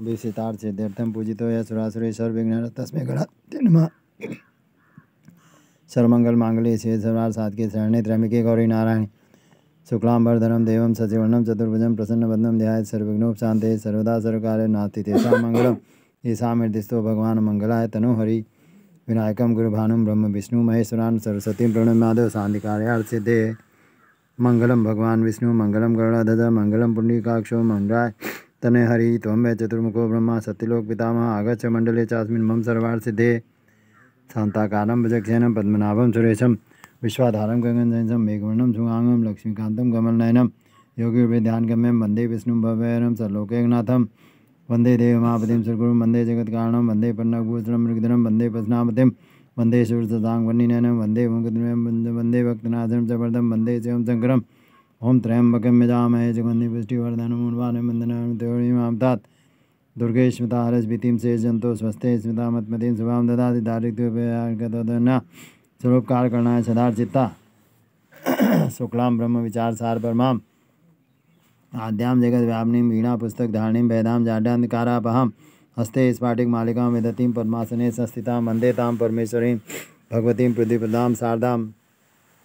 अभिषितार्थेत्यर्थम पूजितो यह सुरासुरे सर्वविघ्न तस्में गणा तिन्मा सर्वमंगल मांगल्य सर्वार सात के शरणे त्रमिके गौरी नारायण शुक्लाम देव देवम सचिवर्णम चतुर्भुजम प्रसन्न बंदम ध्याय सर्वघ्नोपशांते सर्वदा सर्वकार्य नास्ति तेषा मंगलम ईशा मृदिस्तो भगवान मंगलाय तनो हरि विनायकम गुरुभानुम ब्रह्म विष्णु महेश्वरान सरस्वती प्रणमादव शांतिकार्यार्थ सिद्धे मंगलम भगवान विष्णु मंगलम गरुणाध्वज मंगलम पुण्यकाक्षो मंगलाय तने हरि त्वं चतुर्मुखो ब्रह्म सत्यलोक पितामह आगछ मंडले चास्मिन् मम सर्वार्थिदे शान्ताकारं भजक्षेनं पद्मनाभम सुरेशं विश्वाधारम गगनजयं मेघवर्णम सुगाङ्गं लक्ष्मीकान्तं कमलनयनं योगिर्विध्यानगम्यं वंदे विष्णुं भवैरं सर्लोकैकनाथं वंदे देवमापतिं सुरगुरुं वंदे जगत्कारणं वंदे पन्नभूषणं मृगधनं वंदे पद्मनापतिं वन्दे सूर्यसदाङ्गवन्निनयनं वन्दे वंदे वन्दे वंदे भक्तनाथम वरदं वंदे शिव शंकरम ओम त्र्यंबकमिदामहे जगन्निपुष्टिवर्धनमूर्वाणवन्दनां तात दुर्गे स्मृताहरस्मृतिं सेजन्तो स्वस्ते स्मृतामत्मतिं शुभां ब्रह्म विचार सार परमा आद्याम जगत व्यापनी वीणा पुस्तक धारणी भेदां जाड्यान्धकारापहां हस्ते स्फाटिकमालिकां विदतीं विदतीम संस्थितां संस्थिता मंदेताम परमेश्वरी भगवतीं पृथ्वीप्रदां शारदां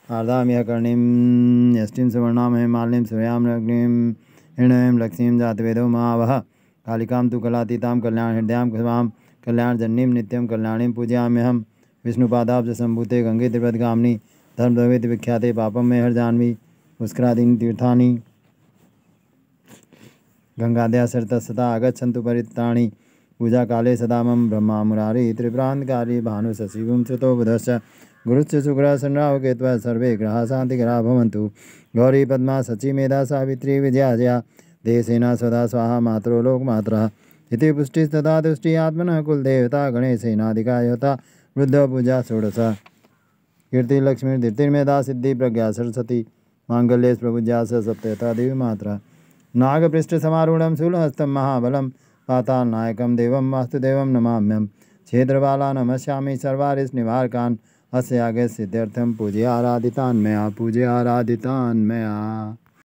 आर्दाम आर्दाम्यकर्णीं यष्टिं सुवर्णां हेमालिं सूर्याम्लग्निं हिणीं लक्ष्मीं जातवेदो मा वह कालिकां तु कलातीतां कल्याणहृदयां कल्याण कल्याणजन्नीं नित्यं कल्याणीं पूजयाम्यहं विष्णुपादाब्ज सम्भूते गंगे त्रिपद त्रिपदगामिनि धर्मधवेति विख्याते पापम में हर जानवी तीर्थानी तीर्थानि गङ्गाद्या सरतस्तथा आगच्छन्तु परित्राणि पूजा काले सदा मम ब्रह्मा मुरारी भानु शशिव श्रुतो बुधश्च गुरुश्च शुक्र सन्नाव केत्वा सर्वे शांति ग्रह भवन्तु गौरी पद्मा सचि मेधा सावित्री जया देशेना सदा स्वाहा मातरो लोकमात्रः इति पुष्टिस्तदा तुष्टि आत्मनः कुलदेवता गणेशेनाधिका वृद्ध पूजा षोडश कीर्ति लक्ष्मी धीर्तिर्मेधा सिद्धि प्रज्ञा सरस्वती मंगल्य प्रभुज्या सप्तता देवी मात्रा नागपृष्ठसमारूढं शूलहस्तम महाबलम नायक देवं वास्तुदेवं नमाम्यं क्षेत्रबाला नमस्यामि सर्वारिस्निवारकान् अस्य अगस्यत्यर्थं पूज्य आराधितान् पूजे पूज्य आराधितान् मया